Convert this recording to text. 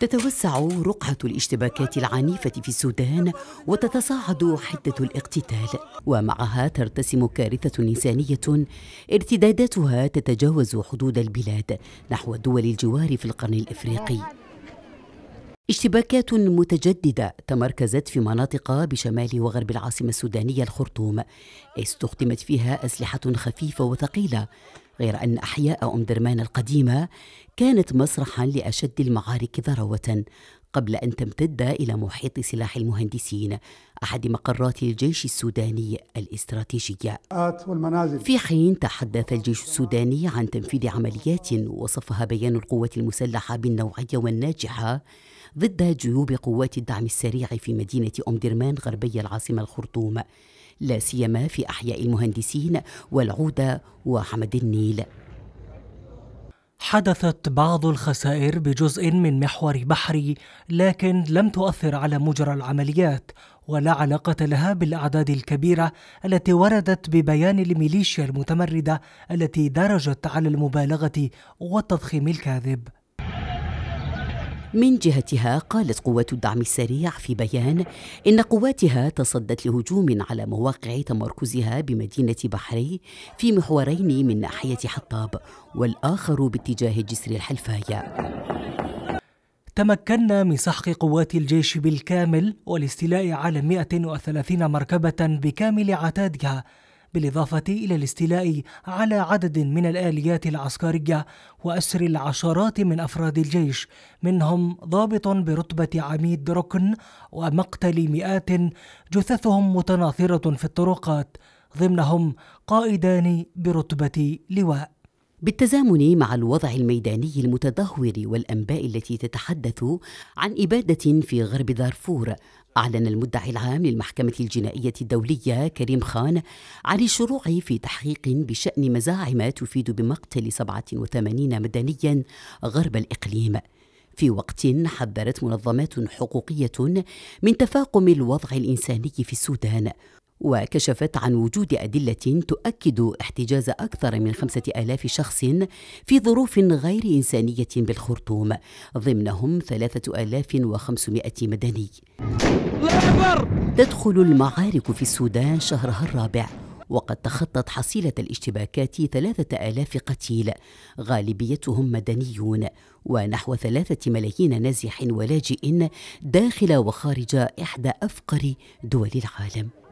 تتوسع رقعة الاشتباكات العنيفة في السودان وتتصاعد حدة الاقتتال ومعها ترتسم كارثة إنسانية ارتداداتها تتجاوز حدود البلاد نحو دول الجوار في القرن الإفريقي اشتباكات متجددة تمركزت في مناطق بشمال وغرب العاصمة السودانية الخرطوم استخدمت فيها أسلحة خفيفة وثقيلة غير أن أحياء أم درمان القديمة كانت مسرحا لأشد المعارك ذروة قبل أن تمتد إلى محيط سلاح المهندسين أحد مقرات الجيش السوداني الاستراتيجية والمنازل. في حين تحدث الجيش السوداني عن تنفيذ عمليات وصفها بيان القوة المسلحة بالنوعية والناجحة ضد جيوب قوات الدعم السريع في مدينة أم درمان غربي العاصمة الخرطوم لا سيما في أحياء المهندسين والعودة وحمد النيل حدثت بعض الخسائر بجزء من محور بحري لكن لم تؤثر على مجرى العمليات ولا علاقة لها بالأعداد الكبيرة التي وردت ببيان الميليشيا المتمردة التي درجت على المبالغة والتضخيم الكاذب من جهتها قالت قوات الدعم السريع في بيان إن قواتها تصدت لهجوم على مواقع تمركزها بمدينة بحري في محورين من ناحية حطاب والآخر باتجاه جسر الحلفاية تمكنا من سحق قوات الجيش بالكامل والاستيلاء على 130 مركبة بكامل عتادها بالإضافة إلى الاستيلاء على عدد من الآليات العسكرية وأسر العشرات من أفراد الجيش منهم ضابط برتبة عميد ركن ومقتل مئات جثثهم متناثرة في الطرقات ضمنهم قائدان برتبة لواء بالتزامن مع الوضع الميداني المتدهور والانباء التي تتحدث عن اباده في غرب دارفور اعلن المدعي العام للمحكمه الجنائيه الدوليه كريم خان عن الشروع في تحقيق بشان مزاعم تفيد بمقتل 87 مدنيا غرب الاقليم في وقت حذرت منظمات حقوقيه من تفاقم الوضع الانساني في السودان وكشفت عن وجود أدلة تؤكد احتجاز أكثر من خمسة آلاف شخص في ظروف غير إنسانية بالخرطوم ضمنهم ثلاثة آلاف وخمسمائة مدني تدخل المعارك في السودان شهرها الرابع وقد تخطت حصيلة الاشتباكات ثلاثة آلاف قتيل غالبيتهم مدنيون ونحو ثلاثة ملايين نازح ولاجئ داخل وخارج إحدى أفقر دول العالم